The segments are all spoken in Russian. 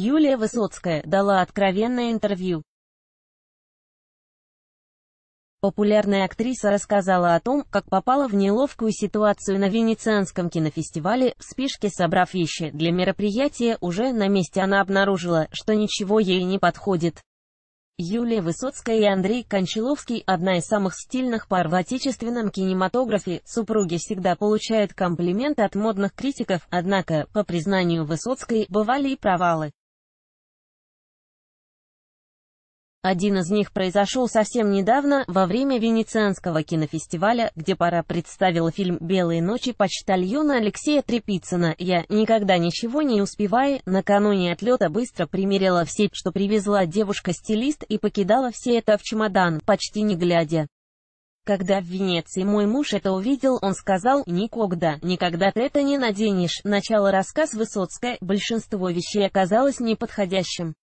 Юлия Высоцкая дала откровенное интервью. Популярная актриса рассказала о том, как попала в неловкую ситуацию на Венецианском кинофестивале, в спешке собрав вещи для мероприятия, уже на месте она обнаружила, что ничего ей не подходит. Юлия Высоцкая и Андрей Кончаловский – одна из самых стильных пар в отечественном кинематографе, супруги всегда получают комплименты от модных критиков, однако, по признанию Высоцкой, бывали и провалы. Один из них произошел совсем недавно, во время Венецианского кинофестиваля, где пара представила фильм «Белые ночи» почтальона Алексея Трепицына «Я никогда ничего не успевая, накануне отлета быстро примерила все, что привезла девушка-стилист и покидала все это в чемодан, почти не глядя. Когда в Венеции мой муж это увидел, он сказал, «Никогда, никогда ты это не наденешь». Начало рассказ Высоцкая, большинство вещей оказалось неподходящим.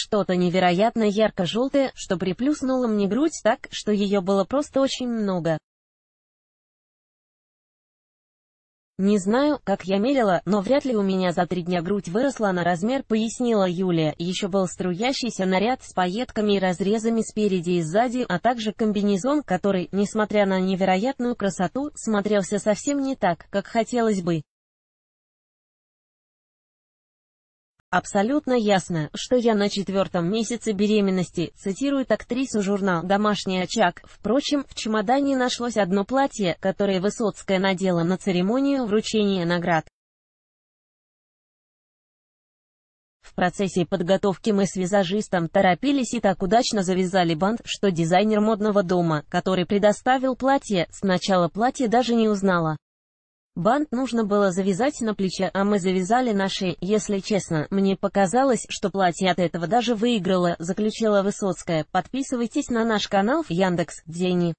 Что-то невероятно ярко-желтое, что приплюснуло мне грудь так, что ее было просто очень много. «Не знаю, как я мерила, но вряд ли у меня за три дня грудь выросла на размер», — пояснила Юлия. Еще был струящийся наряд с пайетками и разрезами спереди и сзади, а также комбинезон, который, несмотря на невероятную красоту, смотрелся совсем не так, как хотелось бы. Абсолютно ясно, что я на четвертом месяце беременности, цитирует актрису журнал «Домашний очаг». Впрочем, в чемодане нашлось одно платье, которое Высоцкая надела на церемонию вручения наград. В процессе подготовки мы с визажистом торопились и так удачно завязали бант, что дизайнер модного дома, который предоставил платье, сначала платье даже не узнала. Бант нужно было завязать на плече, а мы завязали наши. Если честно, мне показалось, что платье от этого даже выиграло, заключила Высоцкая. Подписывайтесь на наш канал в Яндекс Яндекс.Дзене.